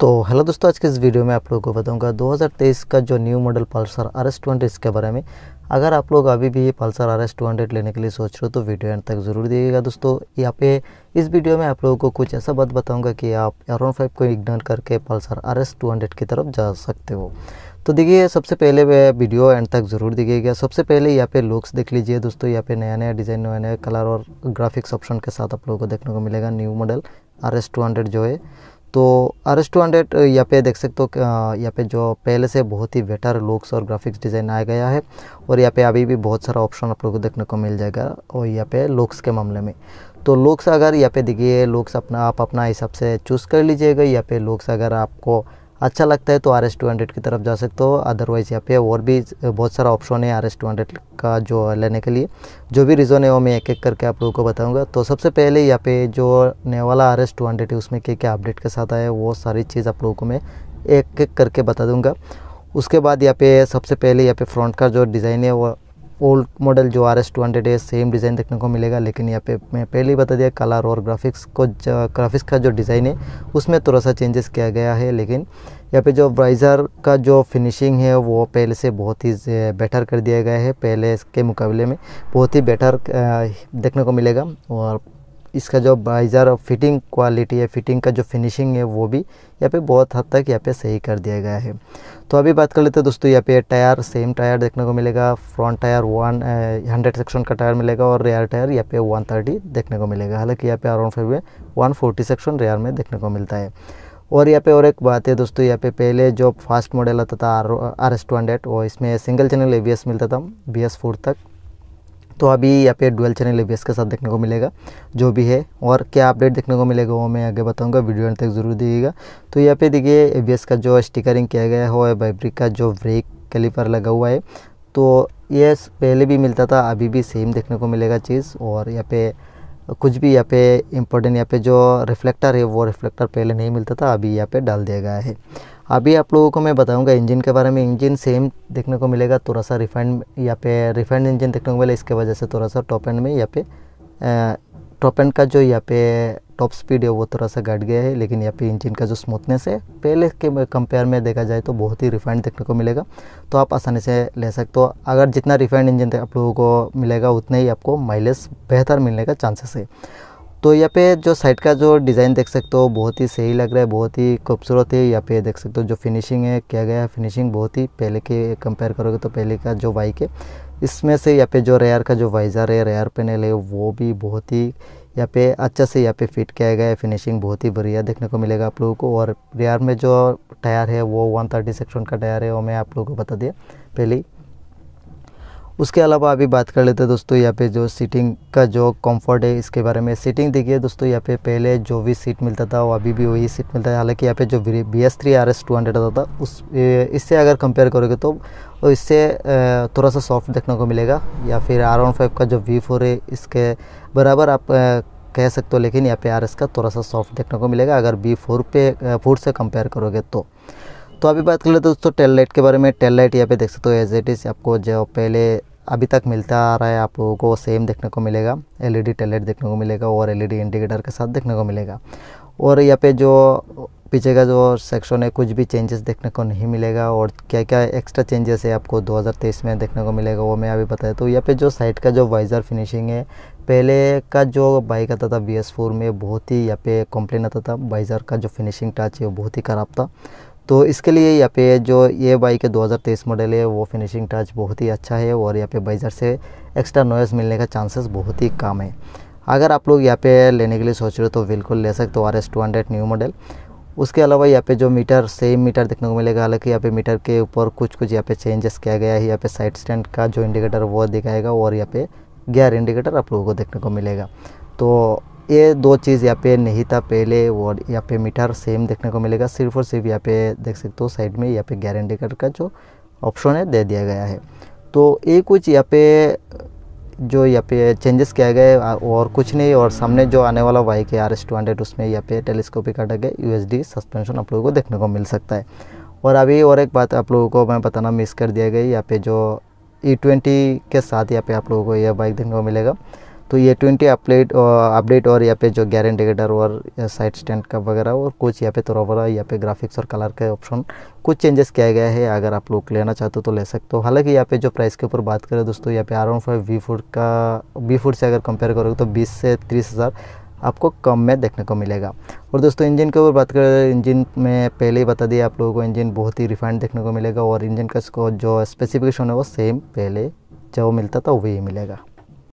तो हेलो दोस्तों आज के इस वीडियो में आप लोगों को बताऊंगा 2023 का जो new model Pulsar R S twenty इसके बारे में अगर आप लोग अभी भी ये पल्सर आर एस हंड्रेड लेने के लिए सोच रहे हो तो वीडियो एंड तक ज़रूर देखिएगा दोस्तों यहाँ पे इस वीडियो में आप लोगों को कुछ ऐसा बात बताऊंगा कि आप आर फाइव को इग्नोर करके पल्सर आर एस हंड्रेड की तरफ जा सकते हो तो देखिए सबसे पहले वह वीडियो एंड तक ज़रूर दिखेगा सबसे पहले यहाँ पे लुक्स देख लीजिए दोस्तों यहाँ पे नया नया डिज़ाइन नया नया कलर और ग्राफिक्स ऑप्शन के साथ आप लोगों को देखने को मिलेगा न्यू मॉडल आर एस जो है तो आर एस टू हंड्रेड यहाँ पे देख सकते हो यहाँ पे जो पहले से बहुत ही बेटर लुक्स और ग्राफिक्स डिज़ाइन आया गया है और यहाँ पे अभी भी बहुत सारा ऑप्शन आप लोग को देखने को मिल जाएगा और यहाँ पे लुक्स के मामले में तो लुक्स अगर यहाँ पे देखिए लुक्स अपना आप अपना हिसाब से चूज़ कर लीजिएगा यहाँ पे लुक्स अगर आपको अच्छा लगता है तो आर एस टू हंड्रेड की तरफ जा सकते हो अदरवाइज़ यहाँ पे और भी बहुत सारा ऑप्शन है आर एस टू हंड्रेड का जो लेने के लिए जो भी रीज़न है वो मैं एक एक करके आप लोगों को बताऊंगा तो सबसे पहले यहाँ पे जो नया वाला आर एस टू हंड्रेड है उसमें क्या क्या अपडेट के साथ आया वो सारी चीज़ आप लोगों को मैं एक एक करके बता दूँगा उसके बाद यहाँ पे सबसे पहले यहाँ पे फ्रंट का जो डिज़ाइन है वो ओल्ड मॉडल जो आर एस टू हंड्रेड है सेम डिज़ाइन देखने को मिलेगा लेकिन यहाँ पे मैं पहले ही बता दिया कलर और ग्राफिक्स को ग्राफिक्स का जो डिज़ाइन है उसमें थोड़ा सा चेंजेस किया गया है लेकिन यहाँ पे जो ब्राइज़र का जो फिनिशिंग है वो पहले से बहुत ही बेटर कर दिया गया है पहले के मुकाबले में बहुत ही बेटर देखने को मिलेगा और इसका जो बाइज़र और फिटिंग क्वालिटी है फिटिंग का जो फिनिशिंग है वो भी यहाँ पे बहुत हद तक यहाँ पे सही कर दिया गया है तो अभी बात कर लेते हैं दोस्तों यहाँ पे टायर सेम टायर देखने को मिलेगा front tyre one hundred section का टायर मिलेगा और रेयर टायर यहाँ पे वन थर्टी देखने को मिलेगा हालांकि यहाँ पे around five one forty section rear में देखने को मिलता है और यहाँ पे और एक बात है दोस्तों यहाँ पे पहले जो फास्ट मॉडल आता था R R S two hundred वो इसमें सिंगल चैनल ए मिलता था बी एस फोर तक तो अभी यहाँ पे डुअल चैनल एबीएस के साथ देखने को मिलेगा जो भी है और क्या अपडेट देखने को मिलेगा वो मैं आगे बताऊंगा वीडियो अंत तक जरूर देखिएगा तो यहाँ पे देखिए एबीएस का जो स्टिकरिंग किया गया है बाइब्रिक का जो ब्रेक कैलिपर लगा हुआ है तो ये पहले भी मिलता था अभी भी सेम देखने को मिलेगा चीज़ और यहाँ पे कुछ भी यहाँ पे इम्पोर्टेंट यहाँ पे जो रिफ्लेक्टर है वो रिफ्लेक्टर पहले नहीं मिलता था अभी यहाँ पे डाल दिया गया है अभी आप लोगों को मैं बताऊंगा इंजन के बारे में इंजन सेम देखने को मिलेगा थोड़ा सा रिफाइंड यहाँ पे रिफाइंड इंजन देखने को मिलेगा इसके वजह से थोड़ा सा टॉप एंड में यहाँ पे टॉप एंड का जो यहाँ पे टॉप स्पीड है वो थोड़ा सा घट गया है लेकिन यहाँ पे इंजन का जो स्मूथनेस है पहले के कंपेयर में देखा जाए तो बहुत ही रिफाइंड देखने को मिलेगा तो आप आसानी से ले सकते हो अगर जितना रिफाइंड इंजन आप लोगों को मिलेगा उतना ही आपको माइलेज बेहतर मिलने का चांसेस है तो यहाँ पे जो साइड का जो डिज़ाइन देख सकते हो बहुत ही सही लग रहा है बहुत ही खूबसूरत है यहाँ पे देख सकते हो जो फिनिशिंग है किया गया फिनिशिंग बहुत ही पहले के कंपेयर करोगे तो पहले का जो बाइक है इसमें से यहाँ पे जो रेयर का जो वाइज़र है रेयर पेनल है वो भी बहुत ही यहाँ पे अच्छा से यहाँ पे फिट किया गया है फिनिशिंग बहुत ही बढ़िया देखने को मिलेगा आप लोगों को और रेयर में जो टायर है वो 130 सेक्शन का टायर है वो मैं आप लोगों को बता दिया पहले उसके अलावा अभी बात कर लेते हैं दोस्तों यहाँ पे जो सीटिंग का जो कंफर्ट है इसके बारे में सीटिंग देखिए दोस्तों यहाँ पे पहले जो भी सीट मिलता था वो अभी भी वही सीट मिलता है हालांकि यहाँ पे जो B S three R S two hundred आता था उस इससे अगर कंपेयर करोगे तो, तो इससे थोड़ा सा सॉफ्ट देखने को मिलेगा या फिर आर वन फाइव का जो वी फोर है इसके बराबर आप कह सकते हो लेकिन यहाँ पे आर एस का थोड़ा सा सॉफ्ट देखने को मिलेगा अगर वी फोर पे फोर से कंपेयर करोगे तो तो अभी बात कर लेते दोस्तों टेल लाइट के बारे में टेल लाइट यहाँ पे देख सकते हो एज इट इज़ आपको जो पहले अभी तक मिलता आ रहा है आप लोगों को सेम देखने को मिलेगा एलईडी टेल लाइट देखने को मिलेगा और एलईडी इंडिकेटर e के साथ देखने को मिलेगा और यहाँ पे जो पीछे का जो सेक्शन है कुछ भी चेंजेस देखने को नहीं मिलेगा और क्या क्या एक्स्ट्रा चेंजेस है आपको 2023 में देखने को मिलेगा वो मैं अभी बताया तो यहाँ पे जो साइड का जो वाइजर फिनिशिंग है पहले का जो बाइक आता था वी में बहुत ही यहाँ पे कंप्लेन आता था वाइजर का जो फिनिशिंग टच है वो बहुत ही ख़राब था तो इसके लिए यहाँ पे जो ये बाइक है 2023 मॉडल है वो फिनिशिंग टच बहुत ही अच्छा है और यहाँ पे बाइजर से एक्स्ट्रा नॉइज़ मिलने का चांसेस बहुत ही कम है अगर आप लोग यहाँ पे लेने के लिए सोच रहे हो तो बिल्कुल ले सकते हो आर एस न्यू मॉडल उसके अलावा यहाँ पे जो मीटर सेम मीटर देखने को मिलेगा हालांकि यहाँ पे मीटर के ऊपर कुछ कुछ यहाँ पे चेंजेस किया गया है यहाँ पे साइड स्टैंड का जो इंडिकेटर वो दिखाएगा और यहाँ पे गियर इंडिकेटर आप लोगों को देखने को मिलेगा तो ये दो चीज़ यहाँ पे नहीं था पहले और यहाँ पे मीटर सेम देखने को मिलेगा सिर्फ और सिर्फ यहाँ पे देख सकते हो साइड में यहाँ पे गारंटी कार्ड का जो ऑप्शन है दे दिया गया है तो ये कुछ यहाँ पे जो यहाँ पे चेंजेस किया गया और कुछ नहीं और सामने जो आने वाला बाइक है आर एस टू हंड्रेड उसमें यहाँ पे टेलीस्कोपिक कार्ड है यू सस्पेंशन आप लोगों को देखने को मिल सकता है और अभी और एक बात आप लोगों को मैं बताना मिस कर दिया गया यहाँ पे जो ई e ट्वेंटी के साथ यहाँ पे आप लोगों को यह बाइक देखने को मिलेगा तो ये ट्वेंटी अपलेट अपडेट और यहाँ पे जो गैर और साइड स्टैंड का वगैरह और कुछ यहाँ पे थोड़ा तो यहाँ पे ग्राफिक्स और कलर का ऑप्शन कुछ चेंजेस किया गया है अगर आप लोग लेना चाहते हो तो ले सकते हो हालांकि यहाँ पे जो प्राइस के ऊपर बात करें दोस्तों यहाँ पे अराउंड फाइव वी फूड का वी फूड से अगर कंपेयर करोगे तो बीस से तीस हज़ार आपको कम में देखने को मिलेगा और दोस्तों इंजन के ऊपर बात करें इंजन में पहले ही बता दिया आप लोगों को इंजन बहुत ही रिफाइंड देखने को मिलेगा और इंजन का जो स्पेसिफिकेशन है वो सेम पहले जो मिलता था वही मिलेगा